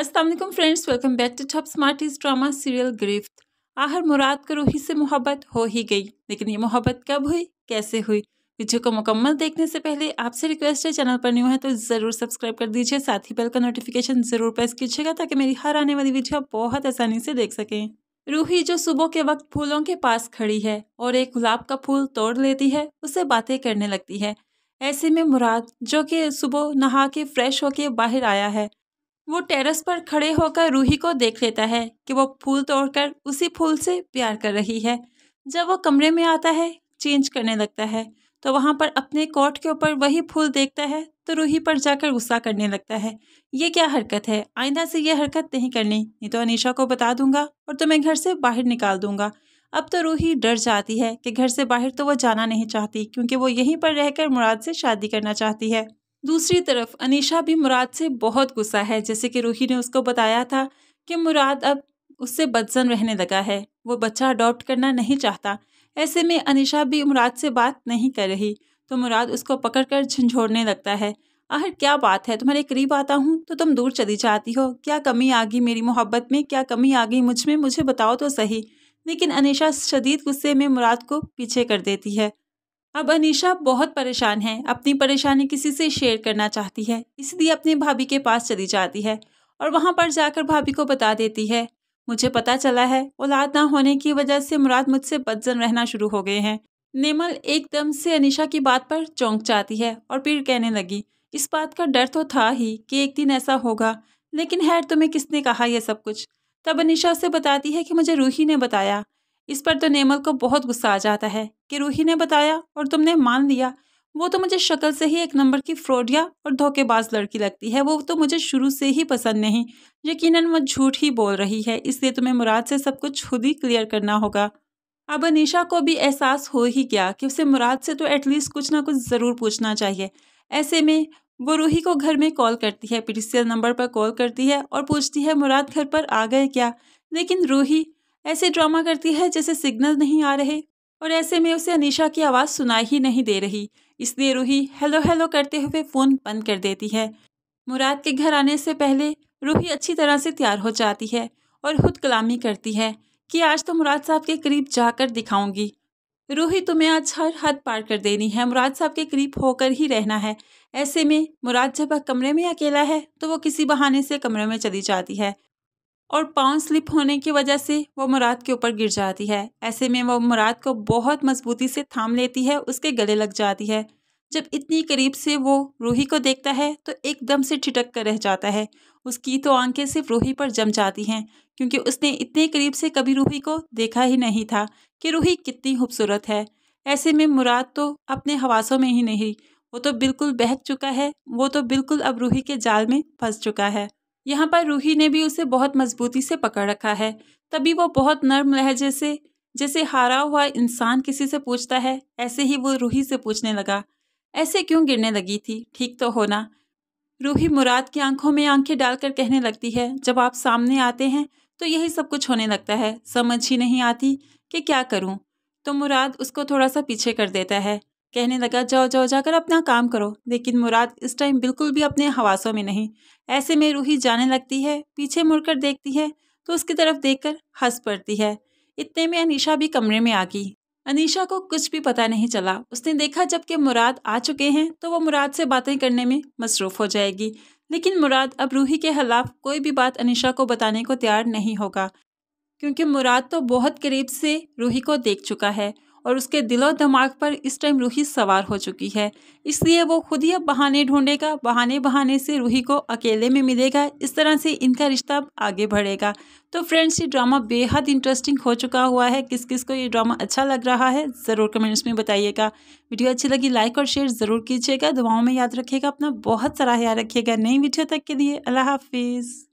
Aslam friends welcome back to Top Smarties drama serial गिरफ्त आहर मुराद को रोही से मोहब्बत हो ही गई लेकिन ये मोहब्बत कब हुई कैसे हुई वीडियो को मुकम्मल देखने से पहले आपसे रिक्वेस्ट है चैनल पर न्यू है तो ज़रूर सब्सक्राइब कर दीजिए साथ ही बेल का नोटिफिकेशन ज़रूर प्रेस कीजिएगा ताकि मेरी हर आने वाली वीडियो आप बहुत आसानी से देख सकें रूही जो सुबह के वक्त फूलों के पास खड़ी है और एक गुलाब का फूल तोड़ लेती है उससे बातें करने लगती है ऐसे में मुराद जो कि सुबह नहा के फ्रेश होके बाहर आया है वो टेरेस पर खड़े होकर रूही को देख लेता है कि वो फूल तोड़कर उसी फूल से प्यार कर रही है जब वो कमरे में आता है चेंज करने लगता है तो वहाँ पर अपने कोट के ऊपर वही फूल देखता है तो रूही पर जाकर गुस्सा करने लगता है ये क्या हरकत है आइंदा से ये हरकत नहीं करनी नहीं तो अनिशा को बता दूंगा और तुम्हें तो घर से बाहर निकाल दूंगा अब तो रूही डर जाती है कि घर से बाहर तो वो जाना नहीं चाहती क्योंकि वो यहीं पर रहकर मुराद से शादी करना चाहती है दूसरी तरफ अनीशा भी मुराद से बहुत गुस्सा है जैसे कि रूही ने उसको बताया था कि मुराद अब उससे बदजन रहने लगा है वो बच्चा अडॉप्ट करना नहीं चाहता ऐसे में अनिशा भी मुराद से बात नहीं कर रही तो मुराद उसको पकड़कर झंझोड़ने लगता है आखिर क्या बात है तुम्हारे करीब आता हूँ तो तुम दूर चली जाती हो क्या कमी आ गई मेरी मोहब्बत में क्या कमी आ गई मुझ में मुझे बताओ तो सही लेकिन अनिशा शदीद गुस्से में मुराद को पीछे कर देती है अब अनिशा बहुत परेशान है अपनी परेशानी किसी से शेयर करना चाहती है इसलिए अपनी भाभी के पास चली जाती है और वहाँ पर जाकर भाभी को बता देती है मुझे पता चला है औलाद ना होने की वजह से मुराद मुझसे बदजन रहना शुरू हो गए हैं निर्मल एकदम से अनिशा की बात पर चौंक जाती है और फिर कहने लगी इस बात का डर तो था ही कि एक दिन ऐसा होगा लेकिन हैर तुम्हें किसने कहा यह सब कुछ तब अनिशा उसे बताती है कि मुझे रूही ने बताया इस पर तो नेमल को बहुत गुस्सा आ जाता है कि रूही ने बताया और तुमने मान लिया वो तो मुझे शक्ल से ही एक नंबर की फ्रॉडिया और धोखेबाज लड़की लगती है वो तो मुझे शुरू से ही पसंद नहीं यकीनन वो झूठ ही बोल रही है इसलिए तुम्हें मुराद से सब कुछ खुद ही क्लियर करना होगा अब अनिशा को भी एहसास हो ही गया कि उसे मुराद से तो एटलीस्ट कुछ ना कुछ ज़रूर पूछना चाहिए ऐसे में वो रूही को घर में कॉल करती है पीटीसीएल नंबर पर कॉल करती है और पूछती है मुराद घर पर आ गए क्या लेकिन रूही ऐसे ड्रामा करती है जैसे सिग्नल नहीं आ रहे और ऐसे में उसे अनिशा की आवाज़ सुनाई ही नहीं दे रही इसलिए रूही हेलो हेलो करते हुए फ़ोन बंद कर देती है मुराद के घर आने से पहले रूही अच्छी तरह से तैयार हो जाती है और खुद कलामी करती है कि आज तो मुराद साहब के करीब जाकर दिखाऊंगी रूही तुम्हें आज हर हद पार कर देनी है मुराद साहब के करीब होकर ही रहना है ऐसे में मुराद जब कमरे में अकेला है तो वो किसी बहाने से कमरे में चली जाती है और पाँव स्लिप होने की वजह से वो मुराद के ऊपर गिर जाती है ऐसे में वो मुराद को बहुत मजबूती से थाम लेती है उसके गले लग जाती है जब इतनी करीब से वो रूही को देखता है तो एकदम से ठिटक कर रह जाता है उसकी तो आंखें सिर्फ रूही पर जम जाती हैं क्योंकि उसने इतने करीब से कभी रूही को देखा ही नहीं था कि रूही कितनी खूबसूरत है ऐसे में मुराद तो अपने हवासों में ही नहीं वो तो बिल्कुल बहक चुका है वो तो बिल्कुल अब रूही के जाल में फंस चुका है यहाँ पर रूही ने भी उसे बहुत मजबूती से पकड़ रखा है तभी वो बहुत नर्म लहजे से जैसे हारा हुआ इंसान किसी से पूछता है ऐसे ही वो रूही से पूछने लगा ऐसे क्यों गिरने लगी थी ठीक तो होना रूही मुराद की आंखों में आंखें डालकर कहने लगती है जब आप सामने आते हैं तो यही सब कुछ होने लगता है समझ ही नहीं आती कि क्या करूं तो मुराद उसको थोड़ा सा पीछे कर देता है कहने लगा जाओ जाओ जाकर अपना काम करो लेकिन मुराद इस टाइम बिल्कुल भी अपने हवासों में नहीं ऐसे में रूही जाने लगती है पीछे मुड़कर देखती है तो उसकी तरफ देखकर हंस पड़ती है इतने में अनिशा भी कमरे में आ गई अनिशा को कुछ भी पता नहीं चला उसने देखा जबकि मुराद आ चुके हैं तो वो मुराद से बातें करने में मसरूफ़ हो जाएगी लेकिन मुराद अब रूही के खिलाफ कोई भी बात अनिशा को बताने को तैयार नहीं होगा क्योंकि मुराद तो बहुत करीब से रूही को देख चुका है और उसके दिलो दिमाग पर इस टाइम रूही सवार हो चुकी है इसलिए वो खुद ही अब बहाने ढूंढेगा बहाने बहाने से रूही को अकेले में मिलेगा इस तरह से इनका रिश्ता आगे बढ़ेगा तो फ्रेंड्स ये ड्रामा बेहद इंटरेस्टिंग हो चुका हुआ है किस किस को ये ड्रामा अच्छा लग रहा है ज़रूर कमेंट्स में बताइएगा वीडियो अच्छी लगी लाइक और शेयर ज़रूर कीजिएगा दुआओं में याद रखिएगा अपना बहुत सारा ख्याल रखिएगा नई वीडियो तक के लिए अल्लाह हाफिज़